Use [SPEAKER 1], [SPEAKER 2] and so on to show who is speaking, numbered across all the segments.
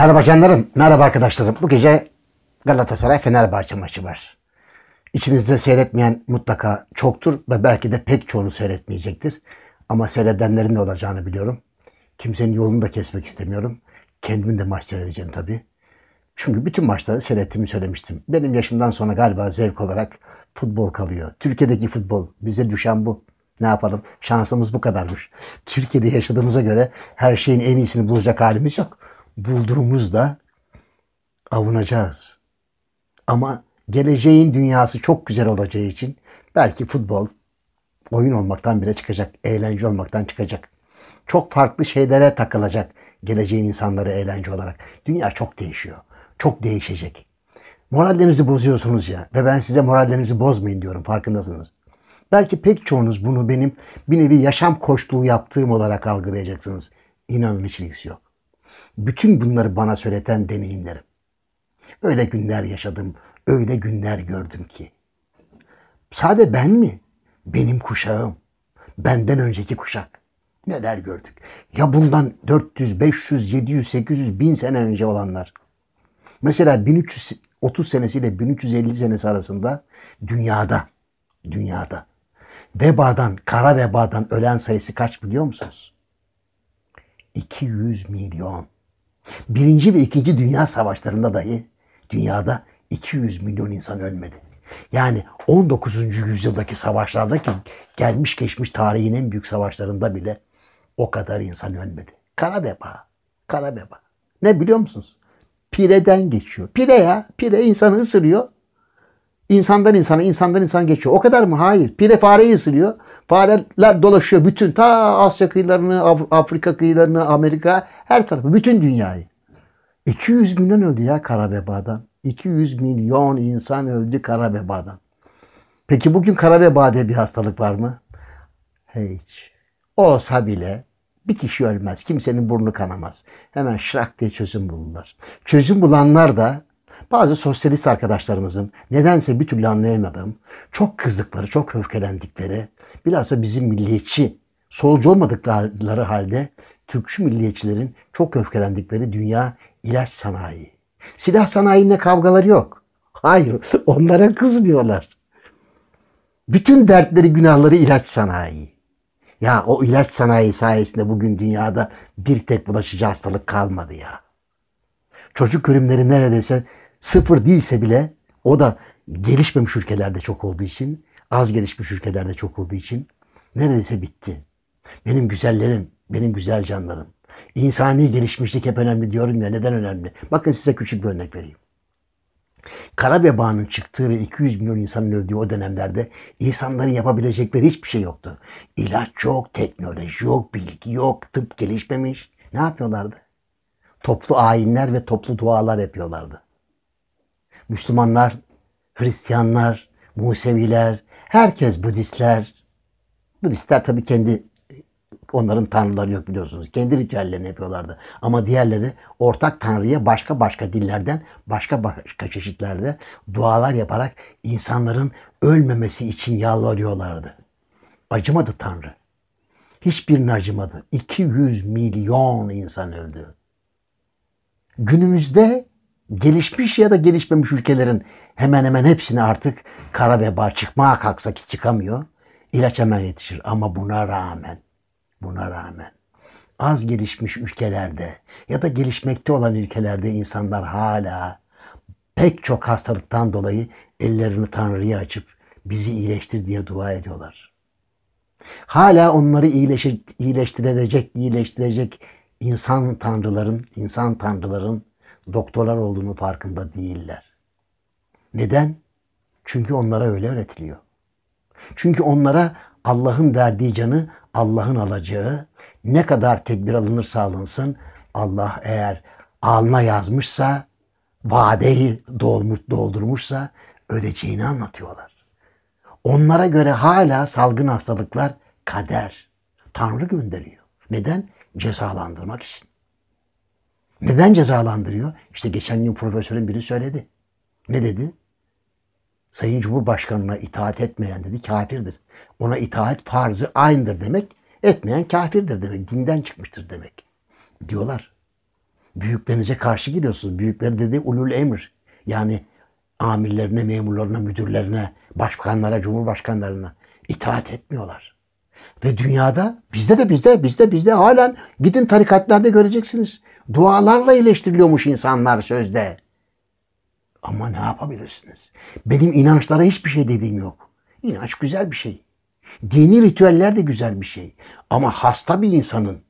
[SPEAKER 1] Merhaba canlarım, merhaba arkadaşlarım. Bu gece Galatasaray Fenerbahçe maçı var. İçinizde seyretmeyen mutlaka çoktur ve belki de pek çoğunu seyretmeyecektir. Ama seyredenlerin de olacağını biliyorum. Kimsenin yolunu da kesmek istemiyorum. Kendimin de maç seyredeceğim tabii. Çünkü bütün maçları seyrettiğimi söylemiştim. Benim yaşımdan sonra galiba zevk olarak futbol kalıyor. Türkiye'deki futbol bize düşen bu. Ne yapalım? Şansımız bu kadarmış. Türkiye'de yaşadığımıza göre her şeyin en iyisini bulacak halimiz yok bulduğumuzda avunacağız. Ama geleceğin dünyası çok güzel olacağı için belki futbol oyun olmaktan bile çıkacak, eğlence olmaktan çıkacak. Çok farklı şeylere takılacak geleceğin insanları eğlence olarak. Dünya çok değişiyor. Çok değişecek. Morallerinizi bozuyorsunuz ya ve ben size morallerinizi bozmayın diyorum farkındasınız. Belki pek çoğunuz bunu benim bir nevi yaşam koştuğu yaptığım olarak algılayacaksınız. İnanın hiç yok. Bütün bunları bana söyleten deneyimlerim. Öyle günler yaşadım, öyle günler gördüm ki. Sade ben mi? Benim kuşağım. Benden önceki kuşak. Neler gördük. Ya bundan 400, 500, 700, 800, 1000 sene önce olanlar. Mesela 1330 senesiyle 1350 senesi arasında dünyada, dünyada vebadan, kara vebadan ölen sayısı kaç biliyor musunuz? 200 milyon. Birinci ve ikinci dünya savaşlarında dahi dünyada 200 milyon insan ölmedi. Yani 19. yüzyıldaki savaşlardaki gelmiş geçmiş tarihin en büyük savaşlarında bile o kadar insan ölmedi. Kara veba, kara veba. Ne biliyor musunuz? Pireden geçiyor. Pire ya, pire insanı ısırıyor. İnsandan insana, insandan insana geçiyor. O kadar mı? Hayır. Pire fareyi ısırıyor. Fareler dolaşıyor bütün ta Asya kıyılarını, Af Afrika kıyılarını, Amerika her tarafı. Bütün dünyayı. 200 milyon öldü ya kara vebadan. 200 milyon insan öldü kara vebadan. Peki bugün kara veba diye bir hastalık var mı? Hiç. Olsa bile bir kişi ölmez. Kimsenin burnu kanamaz. Hemen şırak diye çözüm bulurlar. Çözüm bulanlar da bazı sosyalist arkadaşlarımızın nedense bir türlü anlayamadığım, çok kızdıkları, çok öfkelendikleri, bilhassa bizim milliyetçi, solcu olmadıkları halde Türkçü milliyetçilerin çok öfkelendikleri dünya ilaç sanayi. Silah sanayiyle kavgaları yok. Hayır, onlara kızmıyorlar. Bütün dertleri, günahları ilaç sanayi. Ya o ilaç sanayi sayesinde bugün dünyada bir tek bulaşıcı hastalık kalmadı ya. Çocuk ölümleri neredeyse Sıfır değilse bile o da gelişmemiş ülkelerde çok olduğu için, az gelişmiş ülkelerde çok olduğu için neredeyse bitti. Benim güzellerim, benim güzel canlarım. İnsani gelişmişlik hep önemli diyorum ya neden önemli? Bakın size küçük bir örnek vereyim. Karabeba'nın çıktığı ve 200 milyon insanın öldüğü o dönemlerde insanların yapabilecekleri hiçbir şey yoktu. İlaç yok, teknoloji yok, bilgi yok, tıp gelişmemiş. Ne yapıyorlardı? Toplu ayinler ve toplu dualar yapıyorlardı. Müslümanlar, Hristiyanlar, Museviler, herkes Budistler. Budistler tabii kendi onların tanrıları yok biliyorsunuz. Kendi ritüellerini yapıyorlardı. Ama diğerleri ortak tanrıya başka başka dillerden, başka başka çeşitlerde dualar yaparak insanların ölmemesi için yalvarıyorlardı. Acımadı tanrı. Hiçbirine acımadı. 200 milyon insan öldü. Günümüzde gelişmiş ya da gelişmemiş ülkelerin hemen hemen hepsini artık kara veba çıkmaya kalksak hiç çıkamıyor. İlaç hemen yetişir ama buna rağmen, buna rağmen az gelişmiş ülkelerde ya da gelişmekte olan ülkelerde insanlar hala pek çok hastalıktan dolayı ellerini Tanrı'ya açıp bizi iyileştir diye dua ediyorlar. Hala onları iyileştirecek iyileştirecek insan tanrıların, insan tanrıların doktorlar olduğunu farkında değiller. Neden? Çünkü onlara öyle öğretiliyor. Çünkü onlara Allah'ın verdiği canı Allah'ın alacağı ne kadar tedbir alınırsa alınsın Allah eğer alna yazmışsa vadeyi dolmuş, doldurmuşsa ödeceğini anlatıyorlar. Onlara göre hala salgın hastalıklar kader. Tanrı gönderiyor. Neden? Cezalandırmak için. Neden cezalandırıyor? İşte geçen gün profesörün biri söyledi. Ne dedi? Sayın Cumhurbaşkanı'na itaat etmeyen dedi kafirdir. Ona itaat farzı aynıdır demek, etmeyen kafirdir demek, dinden çıkmıştır demek. Diyorlar. Büyüklerinize karşı gidiyorsunuz. Büyükler dedi ulul emir. Yani amirlerine, memurlarına, müdürlerine, başkanlara, cumhurbaşkanlarına itaat etmiyorlar. Ve dünyada bizde de bizde bizde bizde halen gidin tarikatlarda göreceksiniz. Dualarla iyileştiriliyormuş insanlar sözde. Ama ne yapabilirsiniz? Benim inançlara hiçbir şey dediğim yok. İnanç güzel bir şey. Dini ritüeller de güzel bir şey. Ama hasta bir insanın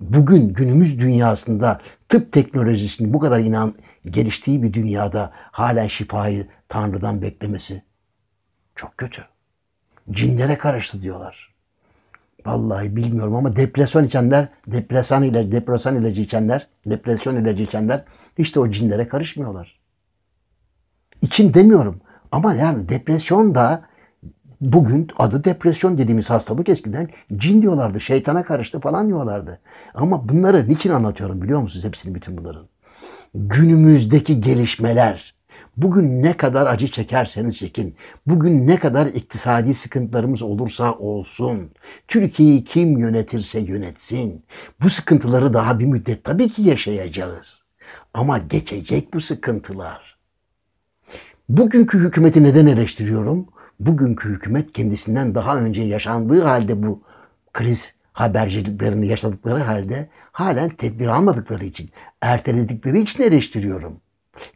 [SPEAKER 1] bugün günümüz dünyasında tıp teknolojisinin bu kadar inan geliştiği bir dünyada halen şifayı Tanrı'dan beklemesi çok kötü. Cinlere karıştı diyorlar. Vallahi bilmiyorum ama depresyon içenler, depresan ilacı, depresan ilacı içenler, depresyon ilacı içenler işte o cinlere karışmıyorlar. İçin demiyorum ama yani depresyon da bugün adı depresyon dediğimiz hastalık eskiden cin diyorlardı, şeytana karıştı falan diyorlardı. Ama bunları niçin anlatıyorum biliyor musunuz hepsini bütün bunların? Günümüzdeki gelişmeler, Bugün ne kadar acı çekerseniz çekin. Bugün ne kadar iktisadi sıkıntılarımız olursa olsun. Türkiye'yi kim yönetirse yönetsin. Bu sıkıntıları daha bir müddet tabii ki yaşayacağız. Ama geçecek bu sıkıntılar. Bugünkü hükümeti neden eleştiriyorum? Bugünkü hükümet kendisinden daha önce yaşandığı halde bu kriz haberciliklerini yaşadıkları halde halen tedbir almadıkları için, erteledikleri için eleştiriyorum.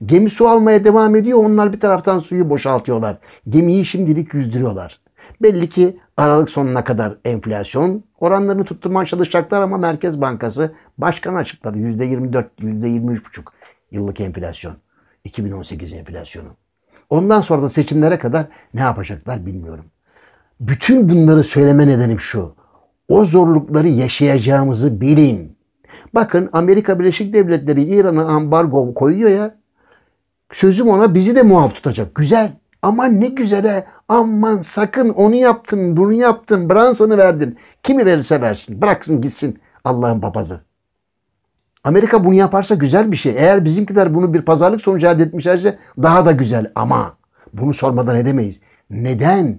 [SPEAKER 1] Gemi su almaya devam ediyor. Onlar bir taraftan suyu boşaltıyorlar. Gemiyi şimdilik yüzdürüyorlar. Belli ki Aralık sonuna kadar enflasyon oranlarını tutturmaya çalışacaklar ama Merkez Bankası başkan açıkladı. %24, %23,5 yıllık enflasyon. 2018 enflasyonu. Ondan sonra da seçimlere kadar ne yapacaklar bilmiyorum. Bütün bunları söyleme nedenim şu. O zorlukları yaşayacağımızı bilin. Bakın Amerika Birleşik Devletleri İran'a ambargo koyuyor ya sözüm ona bizi de muaf tutacak. Güzel. Aman ne güzele. Aman sakın onu yaptın, bunu yaptın, Branson'ı verdin. Kimi verirse versin. Bıraksın gitsin Allah'ın papazı. Amerika bunu yaparsa güzel bir şey. Eğer bizimkiler bunu bir pazarlık sonucu elde etmişlerse daha da güzel. Ama bunu sormadan edemeyiz. Neden?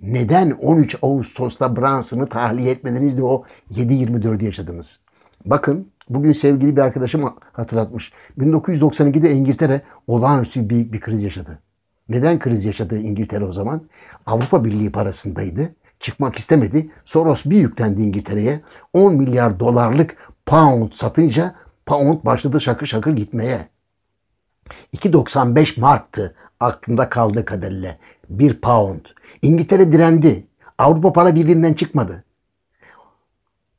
[SPEAKER 1] Neden 13 Ağustos'ta Branson'ı tahliye etmediniz de o 7-24'ü yaşadınız? Bakın bugün sevgili bir arkadaşım hatırlatmış. 1992'de İngiltere olağanüstü büyük bir kriz yaşadı. Neden kriz yaşadı İngiltere o zaman? Avrupa Birliği parasındaydı. Çıkmak istemedi. Soros bir yüklendi İngiltere'ye. 10 milyar dolarlık pound satınca pound başladı şakır şakır gitmeye. 2.95 marktı aklımda kaldığı kadarıyla. bir pound. İngiltere direndi. Avrupa Para Birliği'nden çıkmadı.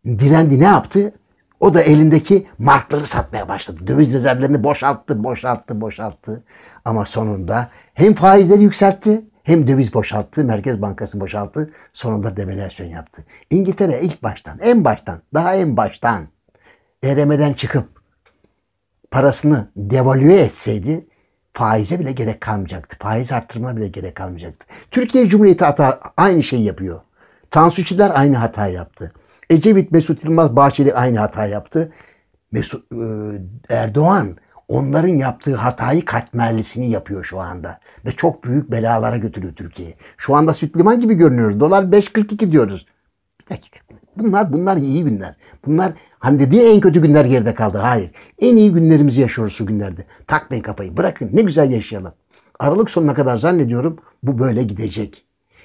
[SPEAKER 1] Direndi ne yaptı? O da elindeki markları satmaya başladı. Döviz rezervlerini boşalttı, boşalttı, boşalttı. Ama sonunda hem faizleri yükseltti hem döviz boşalttı, Merkez Bankası boşalttı. Sonunda devalüasyon yaptı. İngiltere ilk baştan, en baştan, daha en baştan eremeden çıkıp parasını devalüe etseydi faize bile gerek kalmayacaktı. Faiz arttırma bile gerek kalmayacaktı. Türkiye Cumhuriyeti hata, aynı şeyi yapıyor. Tansuçiler aynı hata yaptı. Ecevit, Mesut Yılmaz, Bahçeli aynı hata yaptı. Mesut, e, Erdoğan onların yaptığı hatayı katmerlisini yapıyor şu anda. Ve çok büyük belalara götürüyor Türkiye'yi. Şu anda süt liman gibi görünüyoruz. Dolar 5.42 diyoruz. Bir dakika. Bunlar bunlar iyi günler. Bunlar hani dediği en kötü günler geride kaldı. Hayır. En iyi günlerimizi yaşıyoruz şu günlerde. Takmayın kafayı. Bırakın. Ne güzel yaşayalım. Aralık sonuna kadar zannediyorum bu böyle gidecek.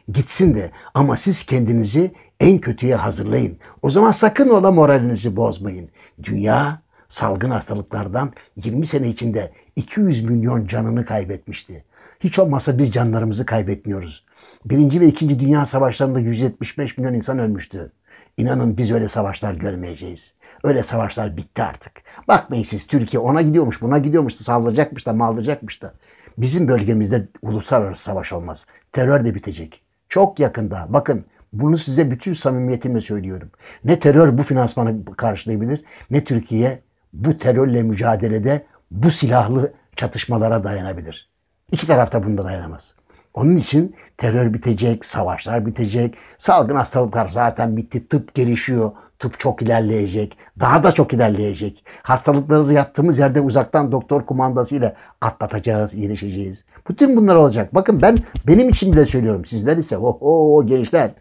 [SPEAKER 1] Gitsin de ama siz kendinizi en kötüye hazırlayın. O zaman sakın ola moralinizi bozmayın. Dünya salgın hastalıklardan 20 sene içinde 200 milyon canını kaybetmişti. Hiç olmazsa biz canlarımızı kaybetmiyoruz. Birinci ve ikinci dünya savaşlarında 175 milyon insan ölmüştü. İnanın biz öyle savaşlar görmeyeceğiz. Öyle savaşlar bitti artık. Bakmayın siz Türkiye ona gidiyormuş, buna gidiyormuş da saldıracakmış da maldıracakmış da. Bizim bölgemizde uluslararası savaş olmaz. Terör de bitecek. Çok yakında bakın bunu size bütün samimiyetimle söylüyorum. Ne terör bu finansmanı karşılayabilir ne Türkiye bu terörle mücadelede bu silahlı çatışmalara dayanabilir. İki taraf da bunda dayanamaz. Onun için terör bitecek, savaşlar bitecek, salgın hastalıklar zaten bitti, tıp gelişiyor, tıp çok ilerleyecek, daha da çok ilerleyecek. Hastalıklarımızı yattığımız yerde uzaktan doktor kumandasıyla atlatacağız, iyileşeceğiz. Bütün bunlar olacak. Bakın ben benim için bile söylüyorum. Sizler ise oho gençler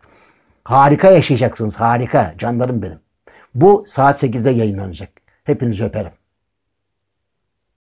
[SPEAKER 1] Harika yaşayacaksınız harika canlarım benim. Bu saat 8'de yayınlanacak. Hepinizi öperim.